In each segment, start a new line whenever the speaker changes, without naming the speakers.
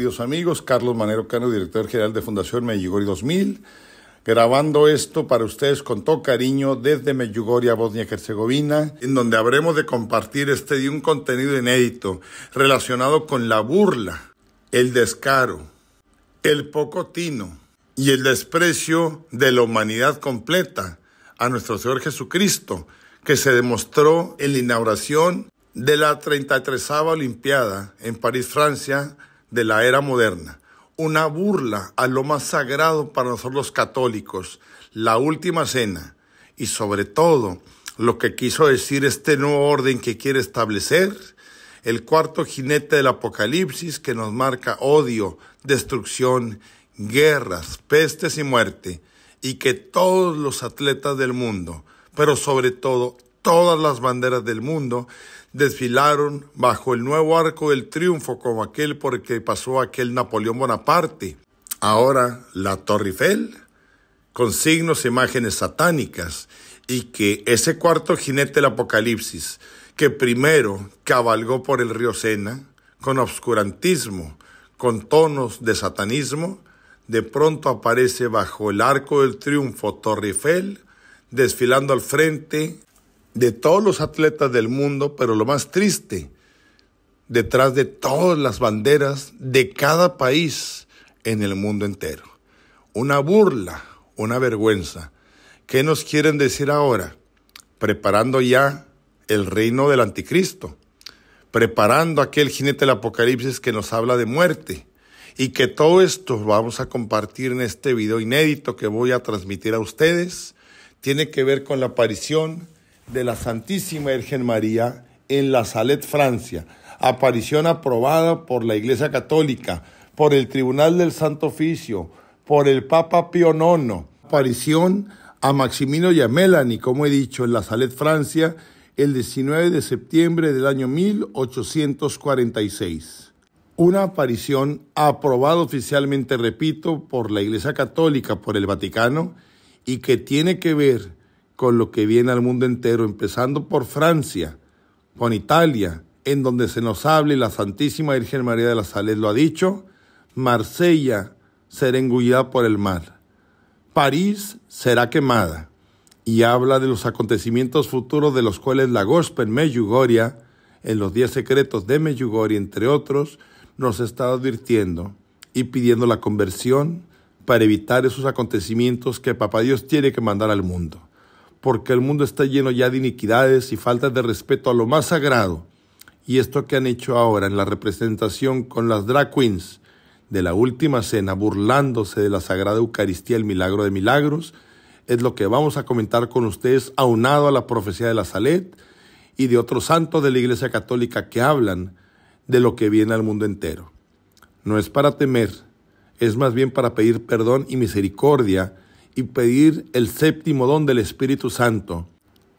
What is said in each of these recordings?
queridos amigos. Carlos Manero Cano, director general de Fundación Medjugorje 2000, grabando esto para ustedes con todo cariño desde Medjugorje, Bosnia y Herzegovina, en donde habremos de compartir este de un contenido inédito relacionado con la burla, el descaro, el poco tino y el desprecio de la humanidad completa a nuestro Señor Jesucristo, que se demostró en la inauguración de la 33 Olimpiada en París, Francia, de la era moderna, una burla a lo más sagrado para nosotros los católicos, la última cena, y sobre todo lo que quiso decir este nuevo orden que quiere establecer, el cuarto jinete del Apocalipsis que nos marca odio, destrucción, guerras, pestes y muerte, y que todos los atletas del mundo, pero sobre todo todas las banderas del mundo, desfilaron bajo el nuevo arco del triunfo como aquel por el que pasó aquel Napoleón Bonaparte. Ahora la Torre Eiffel, con signos e imágenes satánicas, y que ese cuarto jinete del Apocalipsis, que primero cabalgó por el río Sena, con obscurantismo, con tonos de satanismo, de pronto aparece bajo el arco del triunfo Torre Eiffel, desfilando al frente de todos los atletas del mundo, pero lo más triste, detrás de todas las banderas de cada país en el mundo entero. Una burla, una vergüenza. ¿Qué nos quieren decir ahora? Preparando ya el reino del anticristo, preparando aquel jinete del apocalipsis que nos habla de muerte. Y que todo esto vamos a compartir en este video inédito que voy a transmitir a ustedes. Tiene que ver con la aparición de la Santísima Virgen María en la Salette, Francia. Aparición aprobada por la Iglesia Católica, por el Tribunal del Santo Oficio, por el Papa Pío IX. Aparición a Maximino y a como he dicho, en la Salette, Francia, el 19 de septiembre del año 1846. Una aparición aprobada oficialmente, repito, por la Iglesia Católica, por el Vaticano, y que tiene que ver con lo que viene al mundo entero, empezando por Francia, con Italia, en donde se nos habla y la Santísima Virgen María de la Sales lo ha dicho, Marsella será engullida por el mar, París será quemada, y habla de los acontecimientos futuros de los cuales la Gospel Meyugoria, en los días secretos de Meyugoria, entre otros, nos está advirtiendo y pidiendo la conversión para evitar esos acontecimientos que Papa Dios tiene que mandar al mundo porque el mundo está lleno ya de iniquidades y faltas de respeto a lo más sagrado. Y esto que han hecho ahora en la representación con las drag queens de la última cena, burlándose de la Sagrada Eucaristía, el milagro de milagros, es lo que vamos a comentar con ustedes, aunado a la profecía de la Salet y de otros santos de la Iglesia Católica que hablan de lo que viene al mundo entero. No es para temer, es más bien para pedir perdón y misericordia y pedir el séptimo don del Espíritu Santo,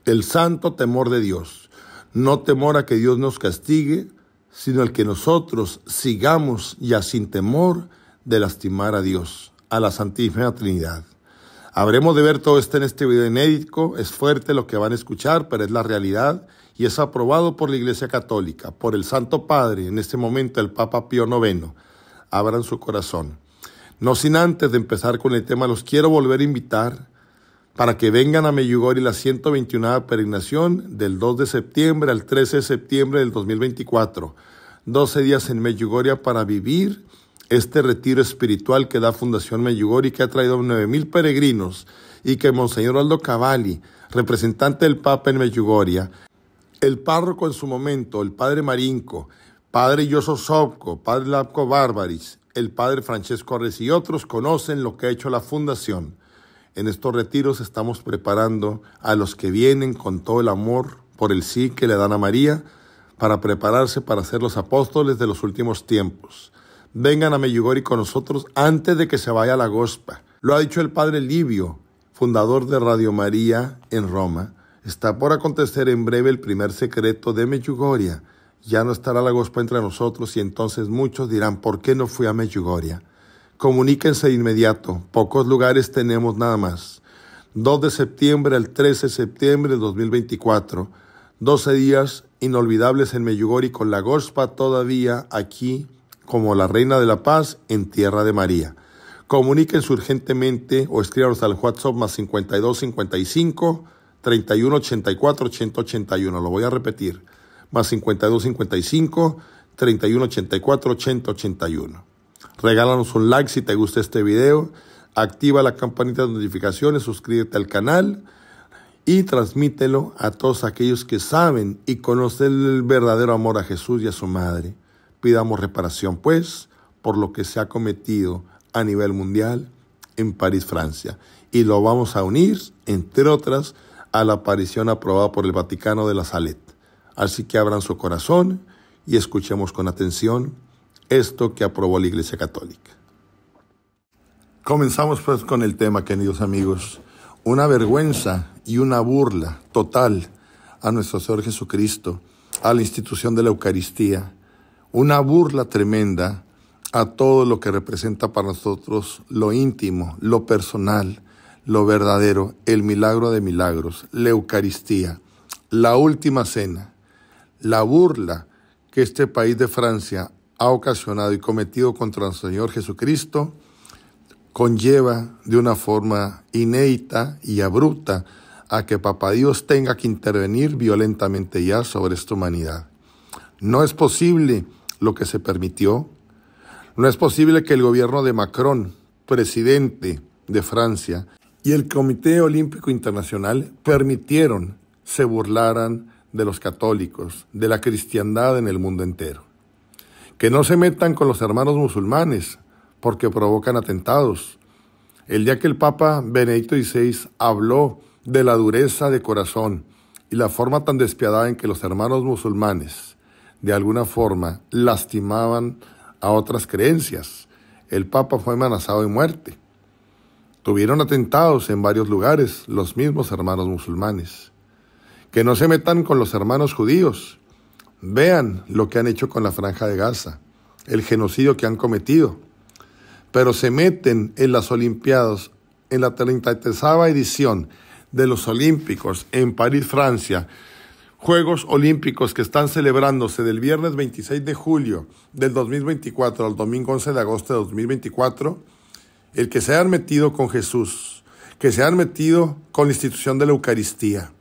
el santo temor de Dios. No temor a que Dios nos castigue, sino el que nosotros sigamos ya sin temor de lastimar a Dios, a la Santísima Trinidad. Habremos de ver todo esto en este video inédito. Es fuerte lo que van a escuchar, pero es la realidad y es aprobado por la Iglesia Católica, por el Santo Padre, en este momento el Papa Pío IX. Abran su corazón. No sin antes de empezar con el tema, los quiero volver a invitar para que vengan a Meyugori la 121 peregrinación del 2 de septiembre al 13 de septiembre del 2024. 12 días en Meyugoria para vivir este retiro espiritual que da Fundación Meyugori, que ha traído 9.000 peregrinos y que Monseñor Aldo Cavalli, representante del Papa en Meyugoria, el párroco en su momento, el padre Marinco, padre Yoso padre Lapko Barbaris, el padre Francesco Arres y otros conocen lo que ha hecho la fundación. En estos retiros estamos preparando a los que vienen con todo el amor por el sí que le dan a María para prepararse para ser los apóstoles de los últimos tiempos. Vengan a Meyugori con nosotros antes de que se vaya la gospa. Lo ha dicho el padre Livio, fundador de Radio María en Roma. Está por acontecer en breve el primer secreto de Meyugoria ya no estará la gospa entre nosotros y entonces muchos dirán, ¿por qué no fui a Meyugoria? Comuníquense de inmediato, pocos lugares tenemos nada más. 2 de septiembre al 13 de septiembre de 2024, 12 días inolvidables en Medjugorje con la gospa todavía aquí como la Reina de la Paz en Tierra de María. Comuníquense urgentemente o escríbanos al WhatsApp más 5255 3184 181. Lo voy a repetir más 52 55 31 84 80 81. Regálanos un like si te gusta este video, activa la campanita de notificaciones, suscríbete al canal y transmítelo a todos aquellos que saben y conocen el verdadero amor a Jesús y a su madre. Pidamos reparación, pues, por lo que se ha cometido a nivel mundial en París, Francia. Y lo vamos a unir, entre otras, a la aparición aprobada por el Vaticano de la Salette. Así que abran su corazón y escuchemos con atención esto que aprobó la Iglesia Católica. Comenzamos pues con el tema, queridos amigos. Una vergüenza y una burla total a nuestro Señor Jesucristo, a la institución de la Eucaristía. Una burla tremenda a todo lo que representa para nosotros lo íntimo, lo personal, lo verdadero, el milagro de milagros, la Eucaristía, la última cena, la burla que este país de Francia ha ocasionado y cometido contra el Señor Jesucristo conlleva de una forma inédita y abrupta a que Papá Dios tenga que intervenir violentamente ya sobre esta humanidad. No es posible lo que se permitió. No es posible que el gobierno de Macron, presidente de Francia, y el Comité Olímpico Internacional permitieron se burlaran de los católicos, de la cristiandad en el mundo entero. Que no se metan con los hermanos musulmanes porque provocan atentados. El día que el Papa Benedicto XVI habló de la dureza de corazón y la forma tan despiadada en que los hermanos musulmanes de alguna forma lastimaban a otras creencias, el Papa fue amenazado de muerte. Tuvieron atentados en varios lugares los mismos hermanos musulmanes que no se metan con los hermanos judíos. Vean lo que han hecho con la franja de Gaza, el genocidio que han cometido. Pero se meten en las Olimpiadas, en la 33 edición de los Olímpicos en París, Francia, Juegos Olímpicos que están celebrándose del viernes 26 de julio del 2024 al domingo 11 de agosto de 2024, el que se han metido con Jesús, que se han metido con la institución de la Eucaristía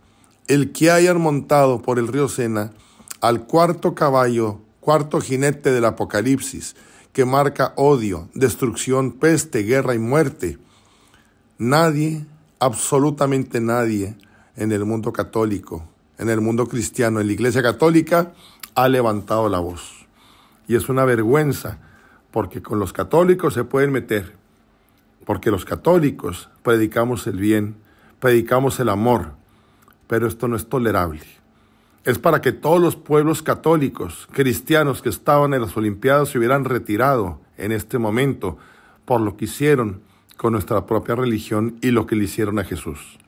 el que hayan montado por el río Sena al cuarto caballo, cuarto jinete del Apocalipsis, que marca odio, destrucción, peste, guerra y muerte. Nadie, absolutamente nadie, en el mundo católico, en el mundo cristiano, en la Iglesia Católica, ha levantado la voz. Y es una vergüenza, porque con los católicos se pueden meter, porque los católicos predicamos el bien, predicamos el amor, pero esto no es tolerable. Es para que todos los pueblos católicos, cristianos que estaban en las Olimpiadas se hubieran retirado en este momento por lo que hicieron con nuestra propia religión y lo que le hicieron a Jesús.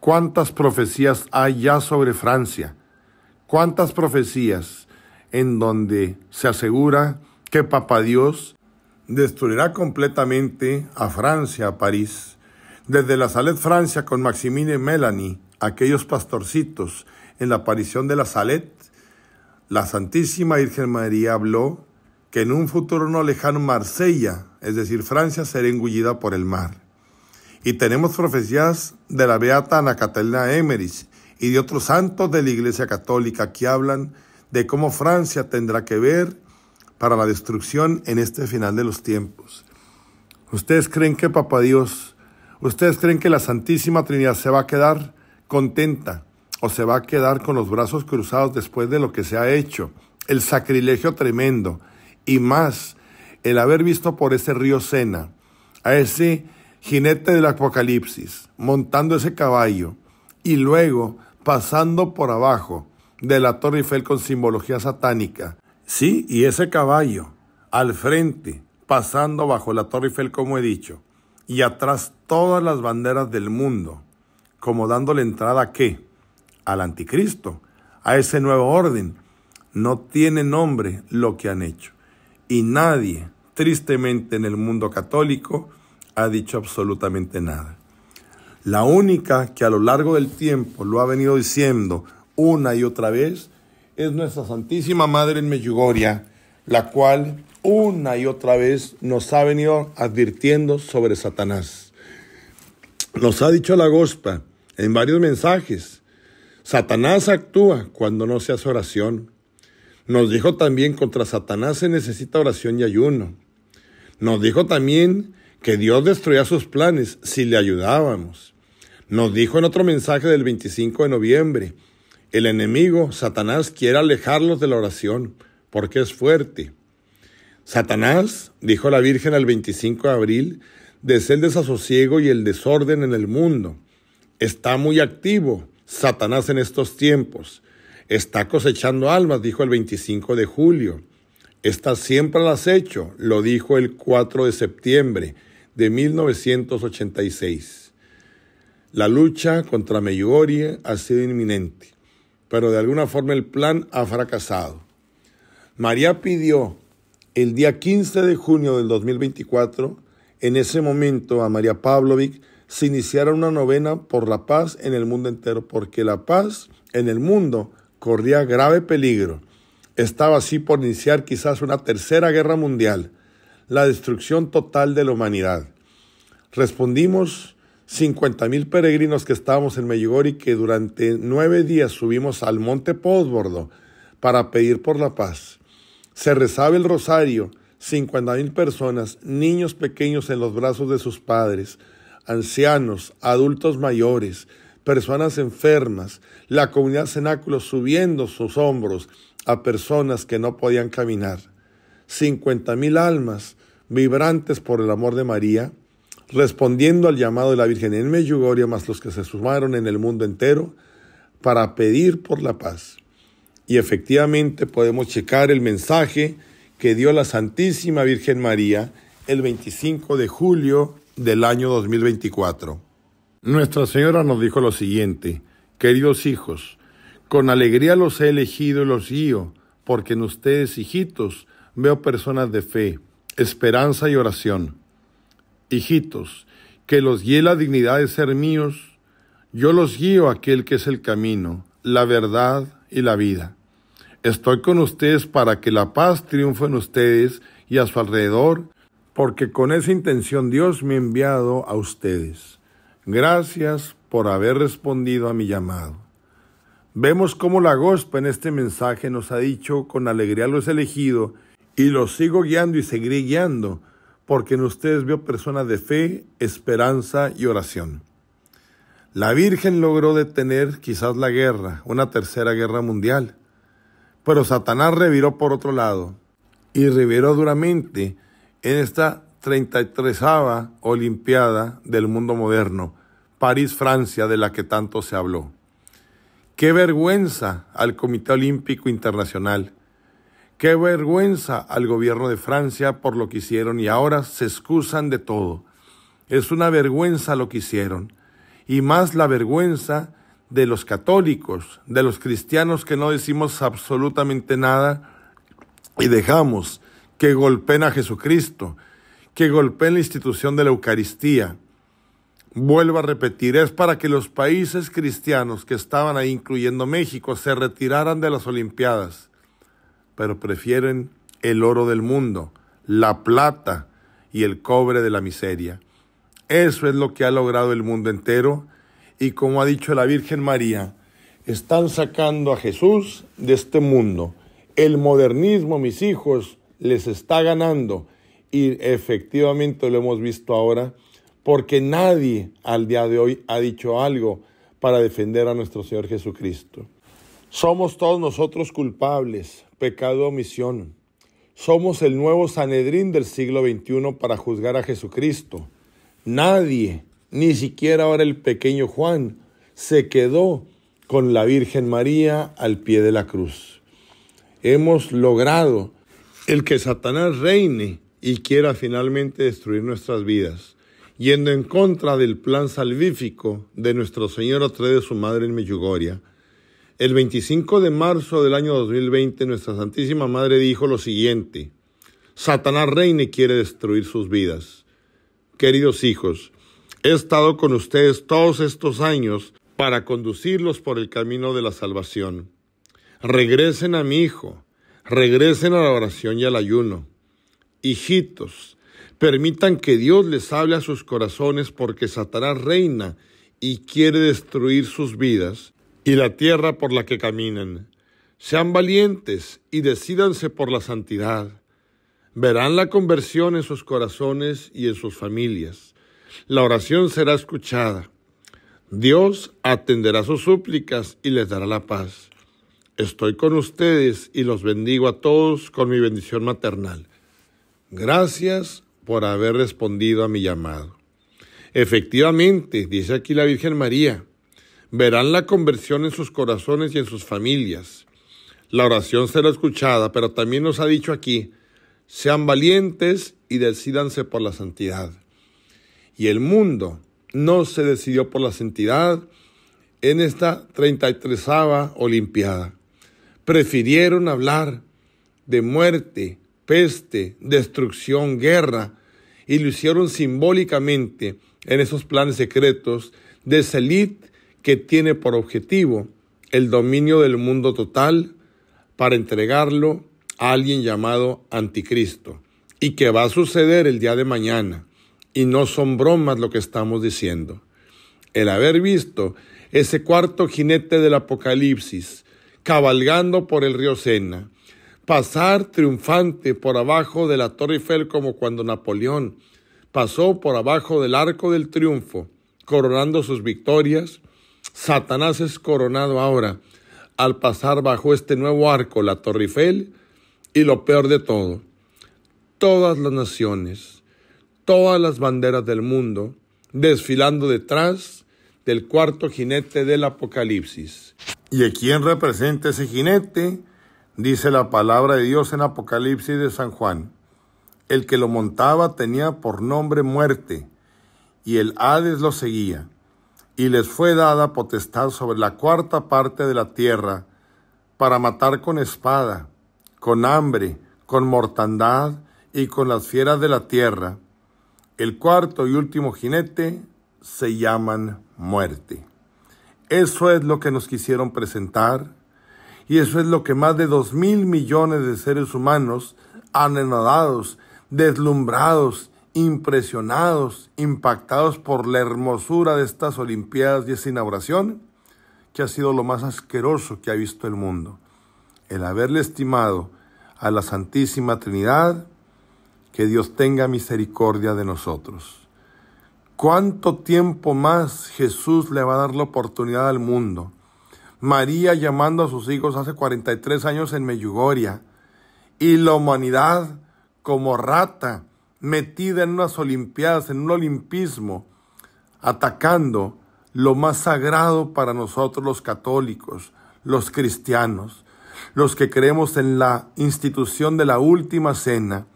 ¿Cuántas profecías hay ya sobre Francia? ¿Cuántas profecías en donde se asegura que Papa Dios destruirá completamente a Francia, a París? Desde la Salet Francia con Maximine Melanie aquellos pastorcitos en la aparición de la Salet, la Santísima Virgen María habló que en un futuro no lejano Marsella, es decir, Francia, será engullida por el mar. Y tenemos profecías de la Beata Ana Catalina Emeris y de otros santos de la Iglesia Católica que hablan de cómo Francia tendrá que ver para la destrucción en este final de los tiempos. ¿Ustedes creen que Papa Dios, ustedes creen que la Santísima Trinidad se va a quedar? contenta o se va a quedar con los brazos cruzados después de lo que se ha hecho, el sacrilegio tremendo y más el haber visto por ese río Sena a ese jinete del apocalipsis montando ese caballo y luego pasando por abajo de la Torre Eiffel con simbología satánica. Sí, y ese caballo al frente, pasando bajo la Torre Eiffel como he dicho, y atrás todas las banderas del mundo como dándole entrada a qué? Al anticristo, a ese nuevo orden. No tiene nombre lo que han hecho. Y nadie, tristemente en el mundo católico, ha dicho absolutamente nada. La única que a lo largo del tiempo lo ha venido diciendo una y otra vez es nuestra Santísima Madre en Meyugoria, la cual una y otra vez nos ha venido advirtiendo sobre Satanás. Nos ha dicho la Gospa en varios mensajes. Satanás actúa cuando no se hace oración. Nos dijo también contra Satanás se necesita oración y ayuno. Nos dijo también que Dios destruía sus planes si le ayudábamos. Nos dijo en otro mensaje del 25 de noviembre, el enemigo, Satanás, quiere alejarlos de la oración porque es fuerte. Satanás, dijo la Virgen al 25 de abril, desea el desasosiego y el desorden en el mundo Está muy activo Satanás en estos tiempos. Está cosechando almas, dijo el 25 de julio. Está siempre al acecho, lo dijo el 4 de septiembre de 1986. La lucha contra Medjugorje ha sido inminente, pero de alguna forma el plan ha fracasado. María pidió el día 15 de junio del 2024, en ese momento a María Pavlovic, se iniciara una novena por la paz en el mundo entero, porque la paz en el mundo corría grave peligro. Estaba así por iniciar quizás una tercera guerra mundial, la destrucción total de la humanidad. Respondimos 50 mil peregrinos que estábamos en Medjugorje que durante nueve días subimos al monte Pósbordo para pedir por la paz. Se rezaba el rosario, 50 mil personas, niños pequeños en los brazos de sus padres, ancianos, adultos mayores, personas enfermas, la comunidad cenáculo subiendo sus hombros a personas que no podían caminar. Cincuenta mil almas vibrantes por el amor de María, respondiendo al llamado de la Virgen en Medjugorje, más los que se sumaron en el mundo entero, para pedir por la paz. Y efectivamente podemos checar el mensaje que dio la Santísima Virgen María el 25 de julio del año 2024. Nuestra Señora nos dijo lo siguiente, queridos hijos, con alegría los he elegido y los guío, porque en ustedes, hijitos, veo personas de fe, esperanza y oración. Hijitos, que los guíe la dignidad de ser míos, yo los guío aquel que es el camino, la verdad y la vida. Estoy con ustedes para que la paz triunfe en ustedes y a su alrededor porque con esa intención Dios me ha enviado a ustedes. Gracias por haber respondido a mi llamado. Vemos cómo la gospa en este mensaje nos ha dicho, con alegría los he elegido, y los sigo guiando y seguiré guiando, porque en ustedes veo personas de fe, esperanza y oración. La Virgen logró detener quizás la guerra, una tercera guerra mundial, pero Satanás reviró por otro lado, y reviró duramente en esta 33 Olimpiada del mundo moderno, París, Francia, de la que tanto se habló. Qué vergüenza al Comité Olímpico Internacional. Qué vergüenza al gobierno de Francia por lo que hicieron y ahora se excusan de todo. Es una vergüenza lo que hicieron. Y más la vergüenza de los católicos, de los cristianos que no decimos absolutamente nada y dejamos que golpeen a Jesucristo, que golpeen la institución de la Eucaristía. Vuelvo a repetir, es para que los países cristianos que estaban ahí, incluyendo México, se retiraran de las Olimpiadas, pero prefieren el oro del mundo, la plata y el cobre de la miseria. Eso es lo que ha logrado el mundo entero y como ha dicho la Virgen María, están sacando a Jesús de este mundo. El modernismo, mis hijos, les está ganando. Y efectivamente lo hemos visto ahora, porque nadie al día de hoy ha dicho algo para defender a nuestro Señor Jesucristo. Somos todos nosotros culpables, pecado de omisión. Somos el nuevo Sanedrín del siglo XXI para juzgar a Jesucristo. Nadie, ni siquiera ahora el pequeño Juan, se quedó con la Virgen María al pie de la cruz. Hemos logrado el que Satanás reine y quiera finalmente destruir nuestras vidas, yendo en contra del plan salvífico de nuestro Señor a través de su Madre en Meyugoria. El 25 de marzo del año 2020 nuestra Santísima Madre dijo lo siguiente, Satanás reine y quiere destruir sus vidas. Queridos hijos, he estado con ustedes todos estos años para conducirlos por el camino de la salvación. Regresen a mi Hijo regresen a la oración y al ayuno. Hijitos, permitan que Dios les hable a sus corazones porque Satanás reina y quiere destruir sus vidas y la tierra por la que caminan. Sean valientes y decídanse por la santidad. Verán la conversión en sus corazones y en sus familias. La oración será escuchada. Dios atenderá sus súplicas y les dará la paz. Estoy con ustedes y los bendigo a todos con mi bendición maternal. Gracias por haber respondido a mi llamado. Efectivamente, dice aquí la Virgen María, verán la conversión en sus corazones y en sus familias. La oración será escuchada, pero también nos ha dicho aquí, sean valientes y decídanse por la santidad. Y el mundo no se decidió por la santidad en esta treinta y 33 Olimpiada prefirieron hablar de muerte, peste, destrucción, guerra, y lo hicieron simbólicamente en esos planes secretos de esa que tiene por objetivo el dominio del mundo total para entregarlo a alguien llamado anticristo y que va a suceder el día de mañana. Y no son bromas lo que estamos diciendo. El haber visto ese cuarto jinete del Apocalipsis cabalgando por el río Sena, pasar triunfante por abajo de la Torre Eiffel como cuando Napoleón pasó por abajo del arco del triunfo, coronando sus victorias. Satanás es coronado ahora al pasar bajo este nuevo arco, la Torre Eiffel, y lo peor de todo, todas las naciones, todas las banderas del mundo, desfilando detrás del cuarto jinete del Apocalipsis. ¿Y a quién representa ese jinete? Dice la palabra de Dios en Apocalipsis de San Juan. El que lo montaba tenía por nombre muerte, y el Hades lo seguía, y les fue dada potestad sobre la cuarta parte de la tierra, para matar con espada, con hambre, con mortandad y con las fieras de la tierra. El cuarto y último jinete se llaman muerte. Eso es lo que nos quisieron presentar y eso es lo que más de dos mil millones de seres humanos han anonadados, deslumbrados, impresionados, impactados por la hermosura de estas Olimpiadas y esa inauguración, que ha sido lo más asqueroso que ha visto el mundo. El haberle estimado a la Santísima Trinidad, que Dios tenga misericordia de nosotros. ¿Cuánto tiempo más Jesús le va a dar la oportunidad al mundo? María llamando a sus hijos hace 43 años en Meyugoria y la humanidad como rata metida en unas olimpiadas, en un olimpismo, atacando lo más sagrado para nosotros los católicos, los cristianos, los que creemos en la institución de la última cena,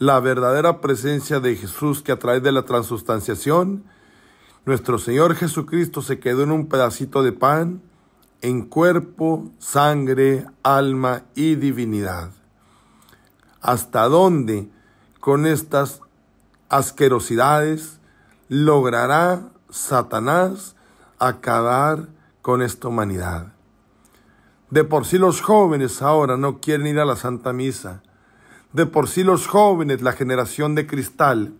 la verdadera presencia de Jesús que a través de la transustanciación, nuestro Señor Jesucristo se quedó en un pedacito de pan, en cuerpo, sangre, alma y divinidad. ¿Hasta dónde con estas asquerosidades logrará Satanás acabar con esta humanidad? De por sí los jóvenes ahora no quieren ir a la Santa Misa de por sí los jóvenes, la generación de cristal,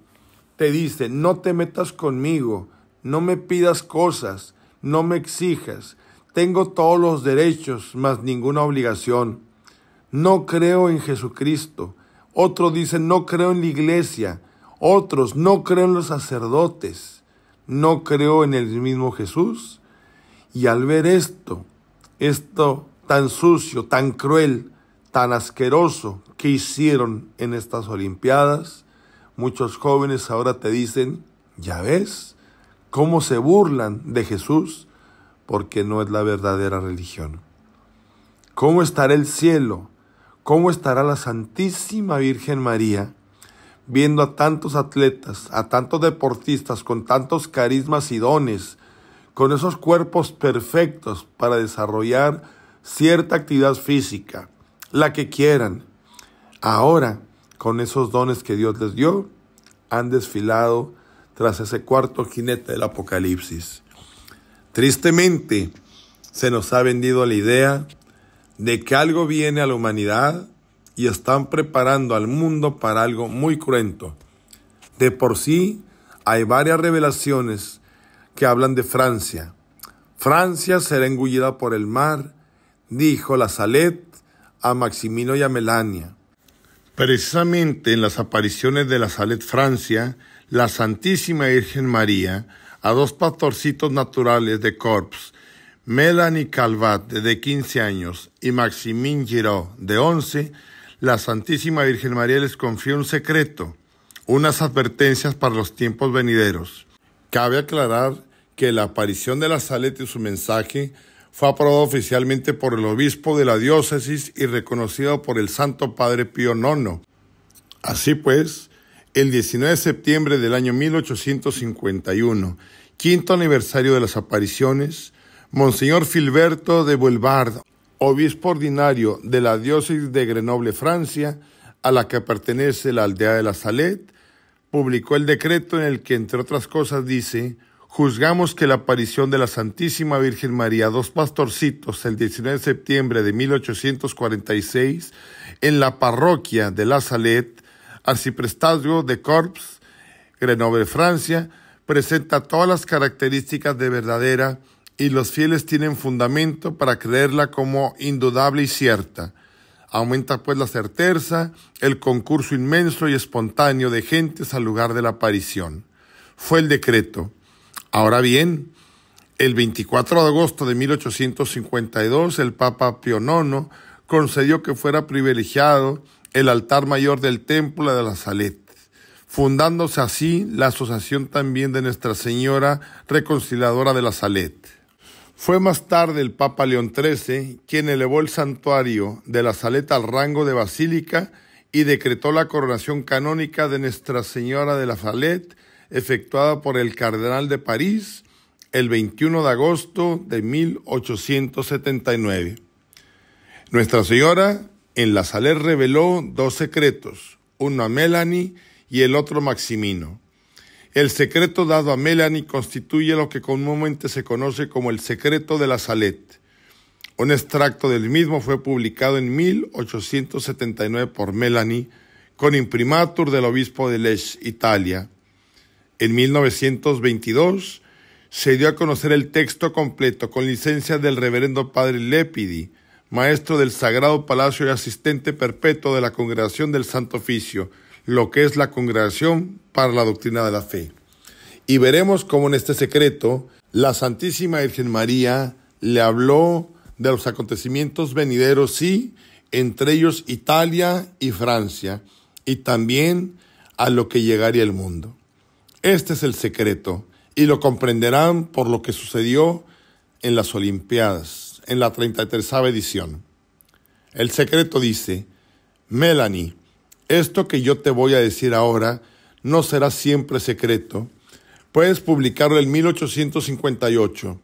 te dice, no te metas conmigo, no me pidas cosas, no me exijas, tengo todos los derechos, más ninguna obligación. No creo en Jesucristo. Otros dicen, no creo en la iglesia. Otros, no creo en los sacerdotes. No creo en el mismo Jesús. Y al ver esto, esto tan sucio, tan cruel, tan asqueroso, qué hicieron en estas Olimpiadas. Muchos jóvenes ahora te dicen, ya ves, cómo se burlan de Jesús porque no es la verdadera religión. ¿Cómo estará el cielo? ¿Cómo estará la Santísima Virgen María viendo a tantos atletas, a tantos deportistas con tantos carismas y dones, con esos cuerpos perfectos para desarrollar cierta actividad física, la que quieran, Ahora, con esos dones que Dios les dio, han desfilado tras ese cuarto jinete del Apocalipsis. Tristemente, se nos ha vendido la idea de que algo viene a la humanidad y están preparando al mundo para algo muy cruento. De por sí, hay varias revelaciones que hablan de Francia. Francia será engullida por el mar, dijo la Salet a Maximino y a Melania. Precisamente en las apariciones de la Salet Francia, la Santísima Virgen María, a dos pastorcitos naturales de Corps, Melanie Calvat, de 15 años, y Maximin Giraud, de 11, la Santísima Virgen María les confió un secreto, unas advertencias para los tiempos venideros. Cabe aclarar que la aparición de la Salet y su mensaje fue aprobado oficialmente por el obispo de la diócesis y reconocido por el Santo Padre Pío IX. Así pues, el 19 de septiembre del año 1851, quinto aniversario de las apariciones, Monseñor Filberto de Boulevard, obispo ordinario de la diócesis de Grenoble, Francia, a la que pertenece la aldea de la Salet, publicó el decreto en el que, entre otras cosas, dice juzgamos que la aparición de la Santísima Virgen María a dos pastorcitos el 19 de septiembre de 1846 en la parroquia de La Salette, arciprestazgo de Corps, Grenoble, Francia, presenta todas las características de verdadera y los fieles tienen fundamento para creerla como indudable y cierta. Aumenta pues la certeza, el concurso inmenso y espontáneo de gentes al lugar de la aparición. Fue el decreto Ahora bien, el 24 de agosto de 1852 el Papa Pío IX concedió que fuera privilegiado el altar mayor del templo de la Salette, fundándose así la asociación también de Nuestra Señora Reconciliadora de la Salette. Fue más tarde el Papa León XIII quien elevó el santuario de la Salette al rango de basílica y decretó la coronación canónica de Nuestra Señora de la Salette efectuada por el cardenal de París el 21 de agosto de 1879. Nuestra Señora en la Salet reveló dos secretos, uno a Melanie y el otro a Maximino. El secreto dado a Melanie constituye lo que comúnmente se conoce como el secreto de la Salet. Un extracto del mismo fue publicado en 1879 por Melanie con imprimatur del obispo de Lech, Italia, en 1922 se dio a conocer el texto completo con licencia del reverendo padre Lepidi, maestro del Sagrado Palacio y asistente perpetuo de la Congregación del Santo Oficio, lo que es la Congregación para la Doctrina de la Fe. Y veremos cómo en este secreto la Santísima Virgen María le habló de los acontecimientos venideros y, entre ellos, Italia y Francia, y también a lo que llegaría el mundo. Este es el secreto y lo comprenderán por lo que sucedió en las Olimpiadas, en la 33 edición. El secreto dice, Melanie, esto que yo te voy a decir ahora no será siempre secreto. Puedes publicarlo en 1858.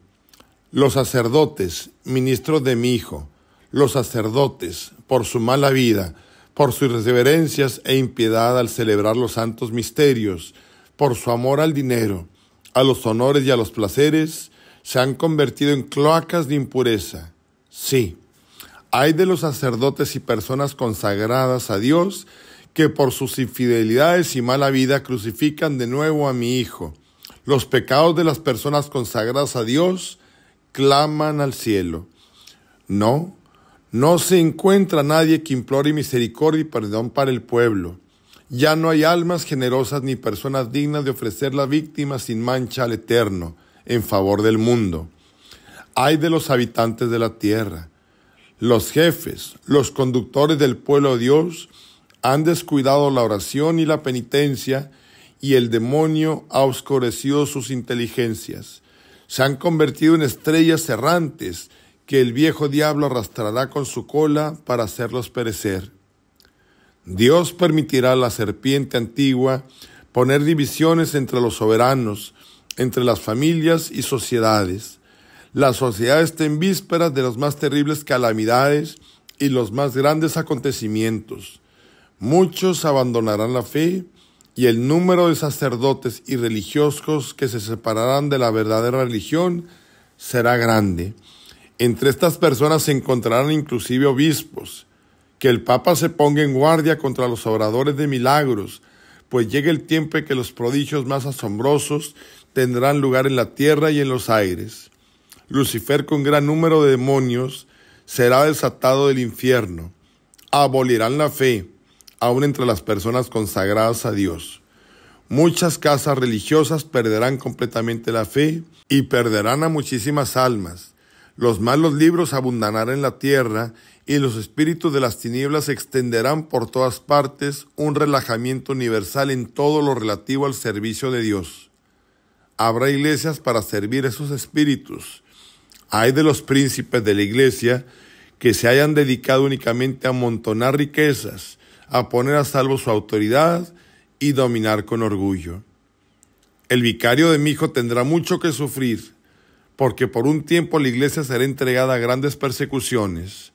Los sacerdotes, ministros de mi hijo, los sacerdotes, por su mala vida, por sus irreverencias e impiedad al celebrar los santos misterios, por su amor al dinero, a los honores y a los placeres, se han convertido en cloacas de impureza. Sí, hay de los sacerdotes y personas consagradas a Dios que por sus infidelidades y mala vida crucifican de nuevo a mi Hijo. Los pecados de las personas consagradas a Dios claman al cielo. No, no se encuentra nadie que implore misericordia y perdón para el pueblo. Ya no hay almas generosas ni personas dignas de ofrecer la víctima sin mancha al Eterno en favor del mundo. Hay de los habitantes de la tierra. Los jefes, los conductores del pueblo de Dios han descuidado la oración y la penitencia y el demonio ha oscurecido sus inteligencias. Se han convertido en estrellas errantes que el viejo diablo arrastrará con su cola para hacerlos perecer. Dios permitirá a la serpiente antigua poner divisiones entre los soberanos, entre las familias y sociedades. La sociedad está en vísperas de las más terribles calamidades y los más grandes acontecimientos. Muchos abandonarán la fe y el número de sacerdotes y religiosos que se separarán de la verdadera religión será grande. Entre estas personas se encontrarán inclusive obispos, que el Papa se ponga en guardia contra los obradores de milagros, pues llega el tiempo en que los prodigios más asombrosos tendrán lugar en la tierra y en los aires. Lucifer con gran número de demonios será desatado del infierno. Abolirán la fe, aun entre las personas consagradas a Dios. Muchas casas religiosas perderán completamente la fe y perderán a muchísimas almas. Los malos libros abundarán en la tierra y los espíritus de las tinieblas extenderán por todas partes un relajamiento universal en todo lo relativo al servicio de Dios. Habrá iglesias para servir a esos espíritus. Hay de los príncipes de la iglesia que se hayan dedicado únicamente a amontonar riquezas, a poner a salvo su autoridad y dominar con orgullo. El vicario de mi hijo tendrá mucho que sufrir, porque por un tiempo la iglesia será entregada a grandes persecuciones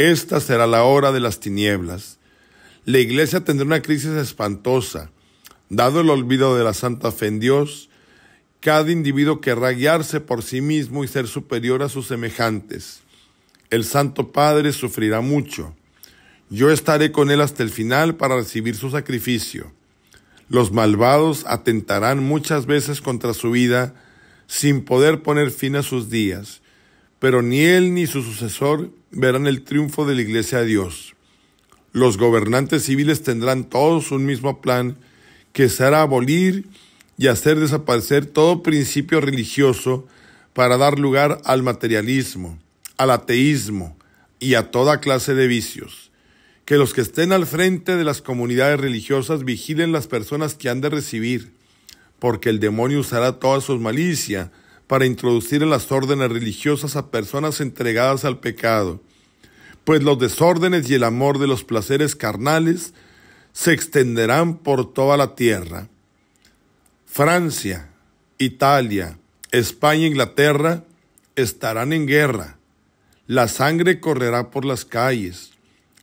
esta será la hora de las tinieblas. La iglesia tendrá una crisis espantosa. Dado el olvido de la santa fe en Dios, cada individuo querrá guiarse por sí mismo y ser superior a sus semejantes. El Santo Padre sufrirá mucho. Yo estaré con él hasta el final para recibir su sacrificio. Los malvados atentarán muchas veces contra su vida sin poder poner fin a sus días, pero ni él ni su sucesor verán el triunfo de la Iglesia de Dios. Los gobernantes civiles tendrán todos un mismo plan, que será abolir y hacer desaparecer todo principio religioso para dar lugar al materialismo, al ateísmo y a toda clase de vicios. Que los que estén al frente de las comunidades religiosas vigilen las personas que han de recibir, porque el demonio usará toda su malicia para introducir en las órdenes religiosas a personas entregadas al pecado, pues los desórdenes y el amor de los placeres carnales se extenderán por toda la tierra. Francia, Italia, España e Inglaterra estarán en guerra. La sangre correrá por las calles.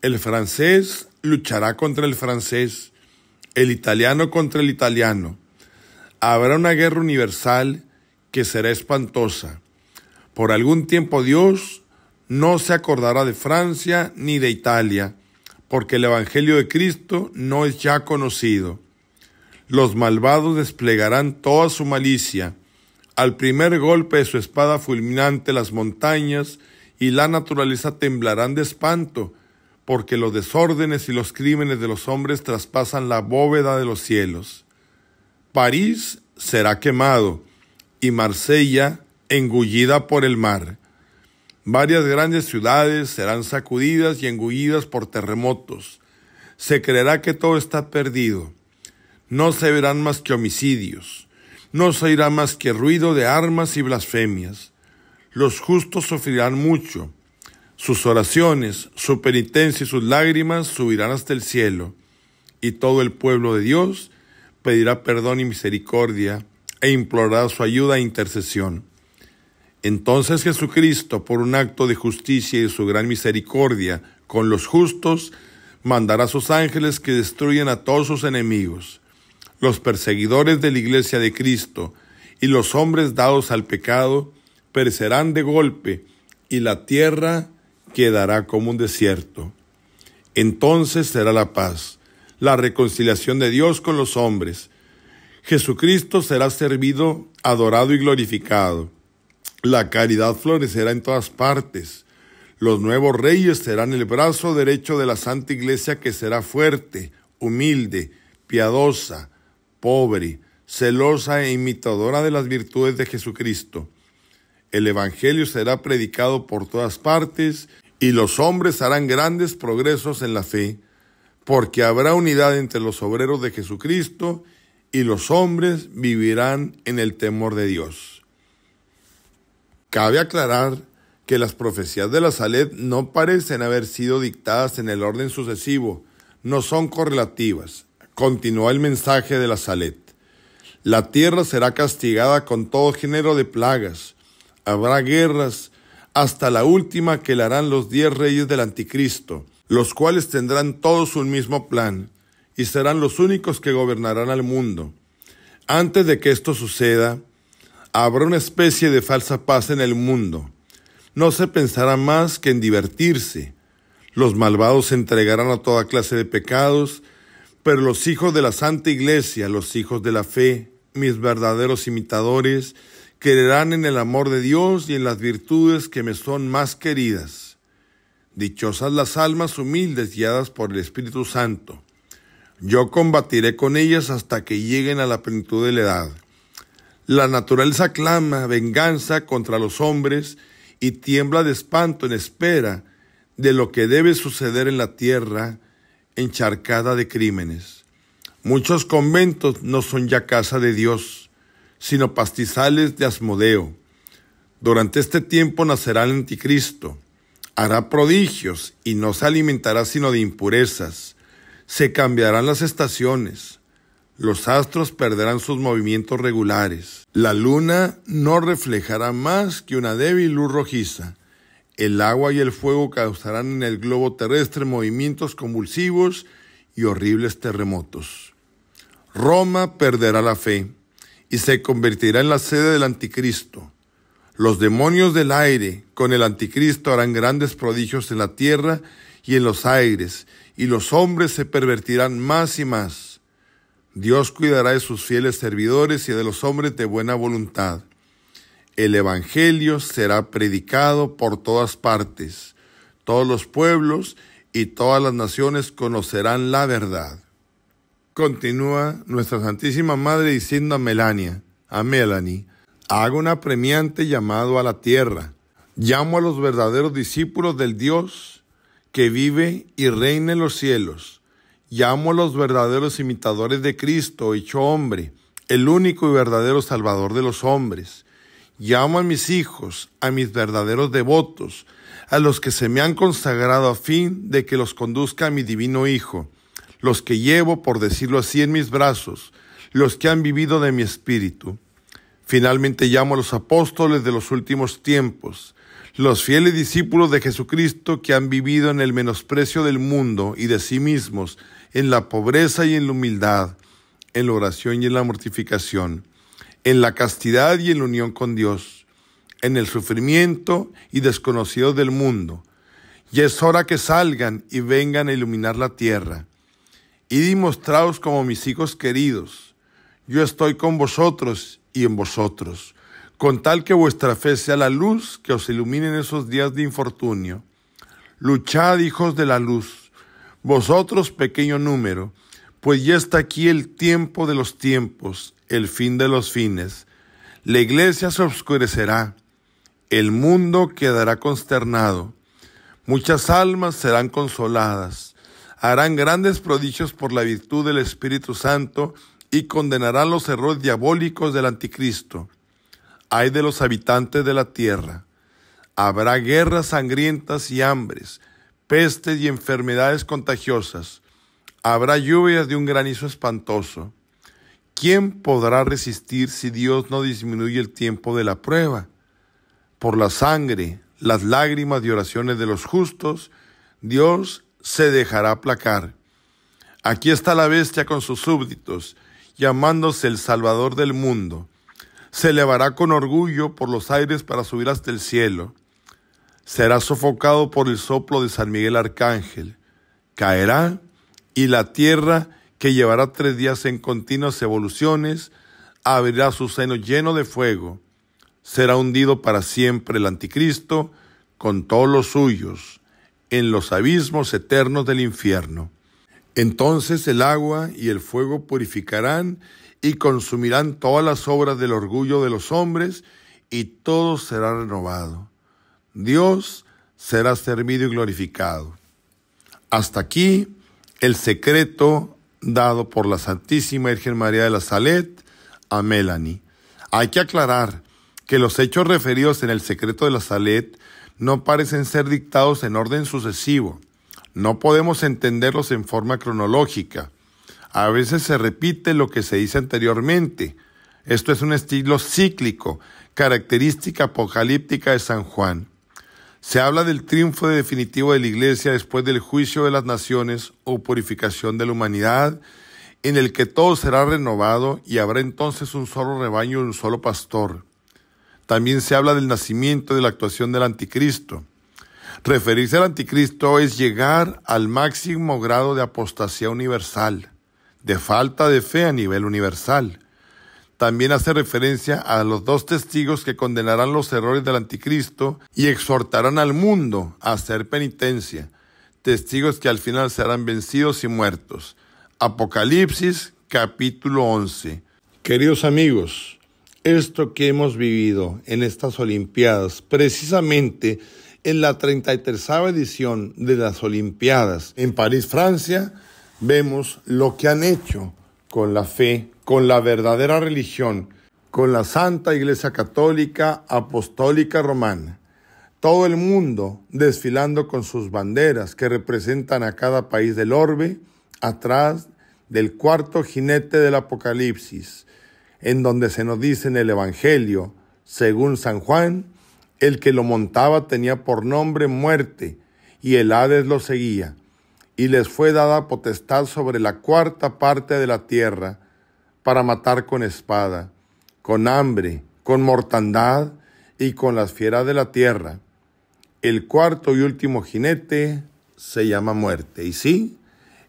El francés luchará contra el francés, el italiano contra el italiano. Habrá una guerra universal será espantosa. Por algún tiempo Dios no se acordará de Francia ni de Italia, porque el Evangelio de Cristo no es ya conocido. Los malvados desplegarán toda su malicia. Al primer golpe de su espada fulminante las montañas y la naturaleza temblarán de espanto, porque los desórdenes y los crímenes de los hombres traspasan la bóveda de los cielos. París será quemado, y Marsella engullida por el mar. Varias grandes ciudades serán sacudidas y engullidas por terremotos. Se creerá que todo está perdido. No se verán más que homicidios. No se oirá más que ruido de armas y blasfemias. Los justos sufrirán mucho. Sus oraciones, su penitencia y sus lágrimas subirán hasta el cielo. Y todo el pueblo de Dios pedirá perdón y misericordia e implorar su ayuda e intercesión. Entonces Jesucristo, por un acto de justicia y su gran misericordia con los justos, mandará a sus ángeles que destruyan a todos sus enemigos, los perseguidores de la iglesia de Cristo, y los hombres dados al pecado perecerán de golpe, y la tierra quedará como un desierto. Entonces será la paz, la reconciliación de Dios con los hombres, Jesucristo será servido, adorado y glorificado. La caridad florecerá en todas partes. Los nuevos reyes serán el brazo derecho de la Santa Iglesia que será fuerte, humilde, piadosa, pobre, celosa e imitadora de las virtudes de Jesucristo. El Evangelio será predicado por todas partes y los hombres harán grandes progresos en la fe, porque habrá unidad entre los obreros de Jesucristo y los hombres vivirán en el temor de Dios. Cabe aclarar que las profecías de la Salet no parecen haber sido dictadas en el orden sucesivo, no son correlativas. Continúa el mensaje de la Salet. La tierra será castigada con todo género de plagas. Habrá guerras hasta la última que la harán los diez reyes del anticristo, los cuales tendrán todos un mismo plan, y serán los únicos que gobernarán al mundo. Antes de que esto suceda, habrá una especie de falsa paz en el mundo. No se pensará más que en divertirse. Los malvados se entregarán a toda clase de pecados, pero los hijos de la Santa Iglesia, los hijos de la fe, mis verdaderos imitadores, creerán en el amor de Dios y en las virtudes que me son más queridas. Dichosas las almas humildes guiadas por el Espíritu Santo yo combatiré con ellas hasta que lleguen a la plenitud de la edad. La naturaleza clama venganza contra los hombres y tiembla de espanto en espera de lo que debe suceder en la tierra encharcada de crímenes. Muchos conventos no son ya casa de Dios, sino pastizales de Asmodeo. Durante este tiempo nacerá el anticristo, hará prodigios y no se alimentará sino de impurezas se cambiarán las estaciones, los astros perderán sus movimientos regulares, la luna no reflejará más que una débil luz rojiza, el agua y el fuego causarán en el globo terrestre movimientos convulsivos y horribles terremotos. Roma perderá la fe y se convertirá en la sede del anticristo. Los demonios del aire con el anticristo harán grandes prodigios en la tierra y en los aires, y los hombres se pervertirán más y más. Dios cuidará de sus fieles servidores y de los hombres de buena voluntad. El Evangelio será predicado por todas partes. Todos los pueblos y todas las naciones conocerán la verdad. Continúa nuestra Santísima Madre diciendo a Melania, a Melanie, hago un apremiante llamado a la tierra. Llamo a los verdaderos discípulos del Dios que vive y reina en los cielos. Llamo a los verdaderos imitadores de Cristo, hecho hombre, el único y verdadero Salvador de los hombres. Llamo a mis hijos, a mis verdaderos devotos, a los que se me han consagrado a fin de que los conduzca a mi divino Hijo, los que llevo, por decirlo así, en mis brazos, los que han vivido de mi espíritu. Finalmente llamo a los apóstoles de los últimos tiempos, los fieles discípulos de Jesucristo que han vivido en el menosprecio del mundo y de sí mismos, en la pobreza y en la humildad, en la oración y en la mortificación, en la castidad y en la unión con Dios, en el sufrimiento y desconocido del mundo. Y es hora que salgan y vengan a iluminar la tierra. y mostraos como mis hijos queridos. Yo estoy con vosotros y en vosotros con tal que vuestra fe sea la luz que os ilumine en esos días de infortunio. Luchad, hijos de la luz, vosotros pequeño número, pues ya está aquí el tiempo de los tiempos, el fin de los fines. La iglesia se oscurecerá, el mundo quedará consternado, muchas almas serán consoladas, harán grandes prodigios por la virtud del Espíritu Santo y condenarán los errores diabólicos del anticristo hay de los habitantes de la tierra. Habrá guerras sangrientas y hambres, pestes y enfermedades contagiosas. Habrá lluvias de un granizo espantoso. ¿Quién podrá resistir si Dios no disminuye el tiempo de la prueba? Por la sangre, las lágrimas y oraciones de los justos, Dios se dejará aplacar. Aquí está la bestia con sus súbditos, llamándose el Salvador del mundo se elevará con orgullo por los aires para subir hasta el cielo. Será sofocado por el soplo de San Miguel Arcángel. Caerá y la tierra, que llevará tres días en continuas evoluciones, abrirá su seno lleno de fuego. Será hundido para siempre el anticristo con todos los suyos en los abismos eternos del infierno. Entonces el agua y el fuego purificarán y consumirán todas las obras del orgullo de los hombres, y todo será renovado. Dios será servido y glorificado. Hasta aquí el secreto dado por la Santísima Virgen María de la Salet a Melanie. Hay que aclarar que los hechos referidos en el secreto de la Salet no parecen ser dictados en orden sucesivo. No podemos entenderlos en forma cronológica. A veces se repite lo que se dice anteriormente. Esto es un estilo cíclico, característica apocalíptica de San Juan. Se habla del triunfo definitivo de la Iglesia después del juicio de las naciones o purificación de la humanidad, en el que todo será renovado y habrá entonces un solo rebaño y un solo pastor. También se habla del nacimiento y de la actuación del anticristo. Referirse al anticristo es llegar al máximo grado de apostasía universal de falta de fe a nivel universal. También hace referencia a los dos testigos que condenarán los errores del anticristo y exhortarán al mundo a hacer penitencia, testigos que al final serán vencidos y muertos. Apocalipsis capítulo 11. Queridos amigos, esto que hemos vivido en estas Olimpiadas, precisamente en la 33 edición de las Olimpiadas en París, Francia, vemos lo que han hecho con la fe, con la verdadera religión, con la Santa Iglesia Católica Apostólica Romana. Todo el mundo desfilando con sus banderas que representan a cada país del orbe, atrás del cuarto jinete del Apocalipsis, en donde se nos dice en el Evangelio, según San Juan, el que lo montaba tenía por nombre muerte, y el Hades lo seguía y les fue dada potestad sobre la cuarta parte de la tierra para matar con espada, con hambre, con mortandad y con las fieras de la tierra. El cuarto y último jinete se llama muerte. Y sí,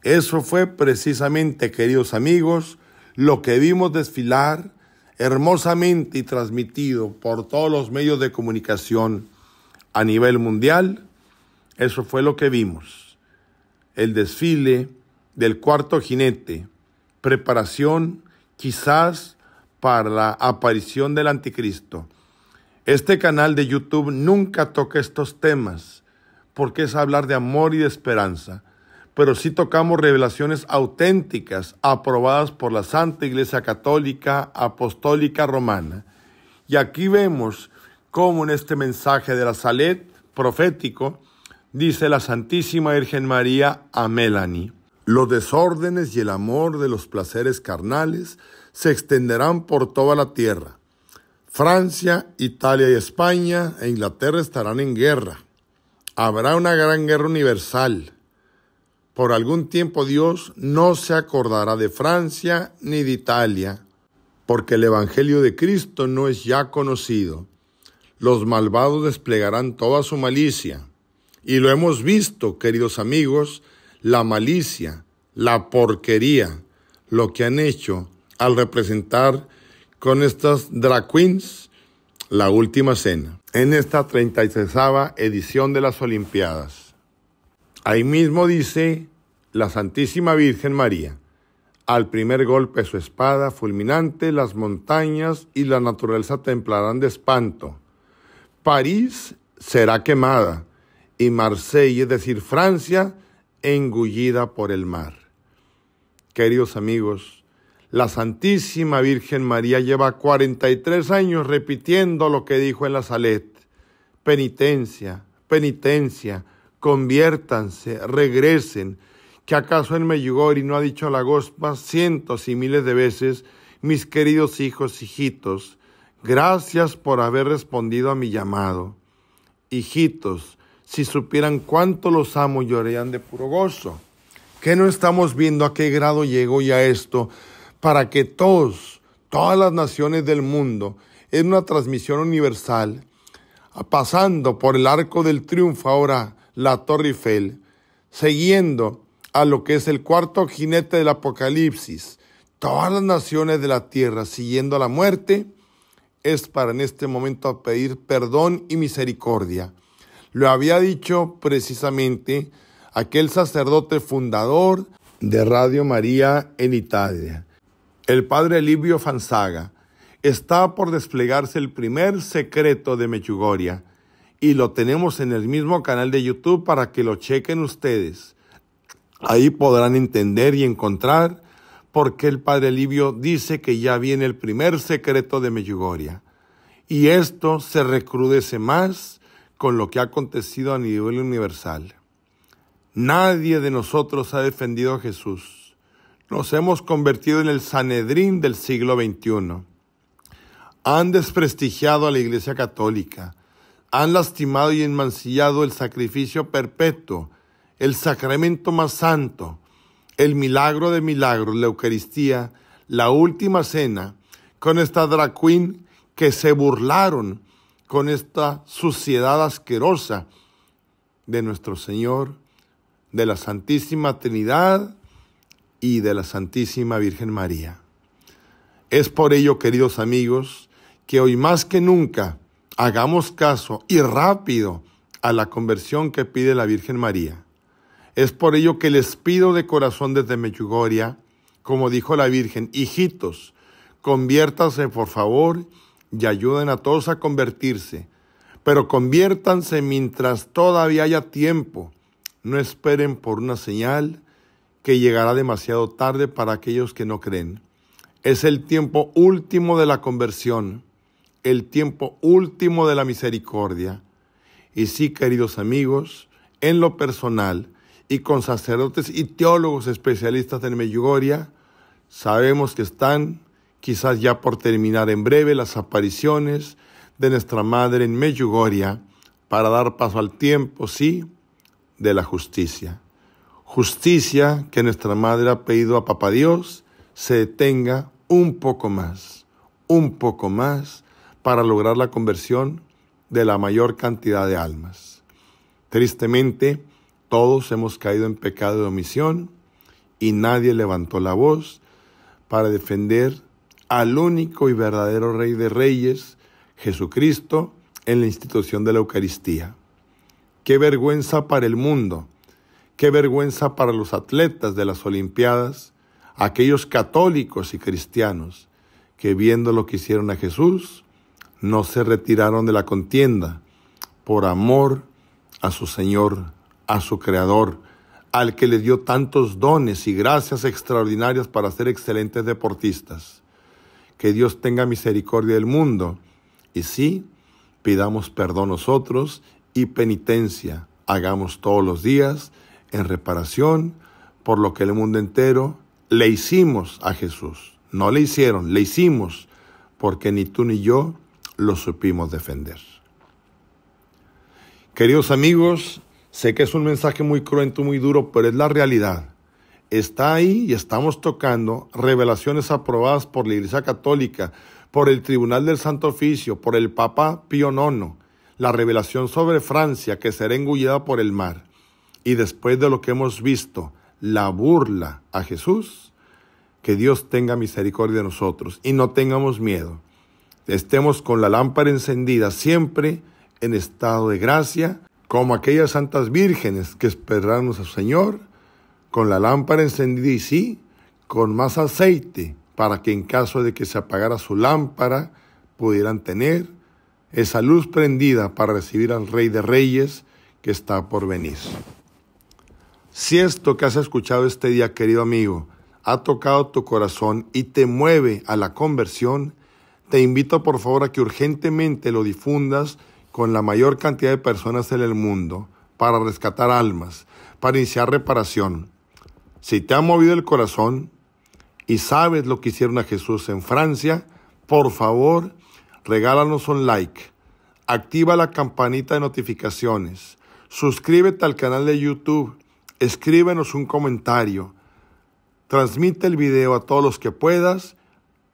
eso fue precisamente, queridos amigos, lo que vimos desfilar hermosamente y transmitido por todos los medios de comunicación a nivel mundial. Eso fue lo que vimos el desfile del cuarto jinete, preparación quizás para la aparición del anticristo. Este canal de YouTube nunca toca estos temas, porque es hablar de amor y de esperanza, pero sí tocamos revelaciones auténticas aprobadas por la Santa Iglesia Católica Apostólica Romana. Y aquí vemos cómo en este mensaje de la Salet profético, dice la Santísima Virgen María a Melanie. Los desórdenes y el amor de los placeres carnales se extenderán por toda la tierra. Francia, Italia y España e Inglaterra estarán en guerra. Habrá una gran guerra universal. Por algún tiempo Dios no se acordará de Francia ni de Italia, porque el Evangelio de Cristo no es ya conocido. Los malvados desplegarán toda su malicia. Y lo hemos visto, queridos amigos, la malicia, la porquería, lo que han hecho al representar con estas drag queens la última cena. En esta 36 edición de las Olimpiadas. Ahí mismo dice la Santísima Virgen María. Al primer golpe su espada fulminante, las montañas y la naturaleza templarán de espanto. París será quemada y Marsella, es decir, Francia, engullida por el mar. Queridos amigos, la Santísima Virgen María lleva 43 años repitiendo lo que dijo en la Salet. Penitencia, penitencia, conviértanse, regresen, que acaso en y no ha dicho la gospa cientos y miles de veces, mis queridos hijos, hijitos, gracias por haber respondido a mi llamado. Hijitos, si supieran cuánto los amo, llorarían de puro gozo. ¿Qué no estamos viendo a qué grado llegó ya esto para que todos, todas las naciones del mundo, en una transmisión universal, pasando por el arco del triunfo ahora la Torre Eiffel, siguiendo a lo que es el cuarto jinete del Apocalipsis, todas las naciones de la tierra siguiendo a la muerte, es para en este momento pedir perdón y misericordia. Lo había dicho precisamente aquel sacerdote fundador de Radio María en Italia, el padre Livio Fanzaga. Está por desplegarse el primer secreto de Mechugoria y lo tenemos en el mismo canal de YouTube para que lo chequen ustedes. Ahí podrán entender y encontrar por qué el padre Livio dice que ya viene el primer secreto de Mechugoria, Y esto se recrudece más con lo que ha acontecido a nivel universal. Nadie de nosotros ha defendido a Jesús. Nos hemos convertido en el Sanedrín del siglo XXI. Han desprestigiado a la Iglesia Católica. Han lastimado y enmancillado el sacrificio perpetuo, el sacramento más santo, el milagro de milagros, la Eucaristía, la última cena, con esta drag que se burlaron con esta suciedad asquerosa de nuestro Señor, de la Santísima Trinidad y de la Santísima Virgen María. Es por ello, queridos amigos, que hoy más que nunca hagamos caso y rápido a la conversión que pide la Virgen María. Es por ello que les pido de corazón desde Mechugoria, como dijo la Virgen, hijitos, conviértase por favor y ayuden a todos a convertirse, pero conviértanse mientras todavía haya tiempo. No esperen por una señal que llegará demasiado tarde para aquellos que no creen. Es el tiempo último de la conversión, el tiempo último de la misericordia. Y sí, queridos amigos, en lo personal y con sacerdotes y teólogos especialistas en meyugoria, sabemos que están quizás ya por terminar en breve las apariciones de nuestra Madre en Meyugoria para dar paso al tiempo, sí, de la justicia. Justicia que nuestra Madre ha pedido a Papá Dios se detenga un poco más, un poco más para lograr la conversión de la mayor cantidad de almas. Tristemente, todos hemos caído en pecado de omisión y nadie levantó la voz para defender al único y verdadero Rey de Reyes, Jesucristo, en la institución de la Eucaristía. Qué vergüenza para el mundo, qué vergüenza para los atletas de las Olimpiadas, aquellos católicos y cristianos que viendo lo que hicieron a Jesús, no se retiraron de la contienda por amor a su Señor, a su Creador, al que le dio tantos dones y gracias extraordinarias para ser excelentes deportistas que Dios tenga misericordia del mundo. Y sí, pidamos perdón nosotros y penitencia hagamos todos los días en reparación por lo que el mundo entero le hicimos a Jesús. No le hicieron, le hicimos porque ni tú ni yo lo supimos defender. Queridos amigos, sé que es un mensaje muy cruento, muy duro, pero es la realidad está ahí y estamos tocando revelaciones aprobadas por la Iglesia Católica, por el Tribunal del Santo Oficio, por el Papa Pío IX, la revelación sobre Francia que será engullida por el mar. Y después de lo que hemos visto, la burla a Jesús, que Dios tenga misericordia de nosotros y no tengamos miedo. Estemos con la lámpara encendida siempre en estado de gracia, como aquellas santas vírgenes que esperaron al Señor con la lámpara encendida y sí, con más aceite, para que en caso de que se apagara su lámpara pudieran tener esa luz prendida para recibir al Rey de Reyes que está por venir. Si esto que has escuchado este día, querido amigo, ha tocado tu corazón y te mueve a la conversión, te invito por favor a que urgentemente lo difundas con la mayor cantidad de personas en el mundo para rescatar almas, para iniciar reparación, si te ha movido el corazón y sabes lo que hicieron a Jesús en Francia, por favor, regálanos un like, activa la campanita de notificaciones, suscríbete al canal de YouTube, escríbenos un comentario, transmite el video a todos los que puedas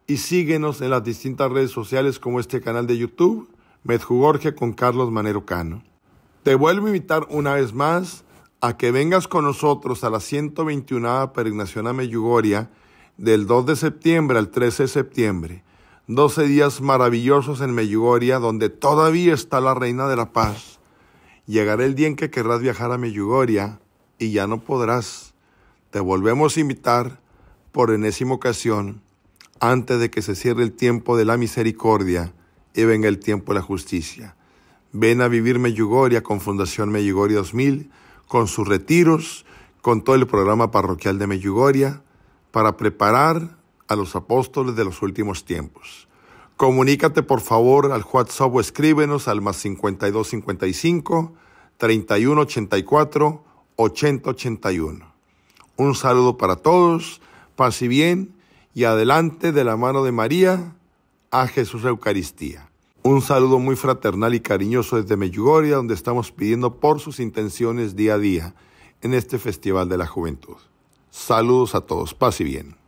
y síguenos en las distintas redes sociales como este canal de YouTube, Medjugorje con Carlos Manero Cano. Te vuelvo a invitar una vez más a que vengas con nosotros a la 121 Peregrinación a Meyugoria del 2 de septiembre al 13 de septiembre. 12 días maravillosos en Meyugoria, donde todavía está la Reina de la Paz. Llegará el día en que querrás viajar a Meyugoria y ya no podrás. Te volvemos a invitar por enésima ocasión antes de que se cierre el tiempo de la misericordia y venga el tiempo de la justicia. Ven a vivir Meyugoria con Fundación Meyugoria 2000 con sus retiros, con todo el programa parroquial de Meyugoria, para preparar a los apóstoles de los últimos tiempos. Comunícate por favor al WhatsApp o escríbenos al más 5255 3184 8081. Un saludo para todos, paz y bien, y adelante de la mano de María a Jesús Eucaristía. Un saludo muy fraternal y cariñoso desde Meyugoria, donde estamos pidiendo por sus intenciones día a día en este Festival de la Juventud. Saludos a todos, paz y bien.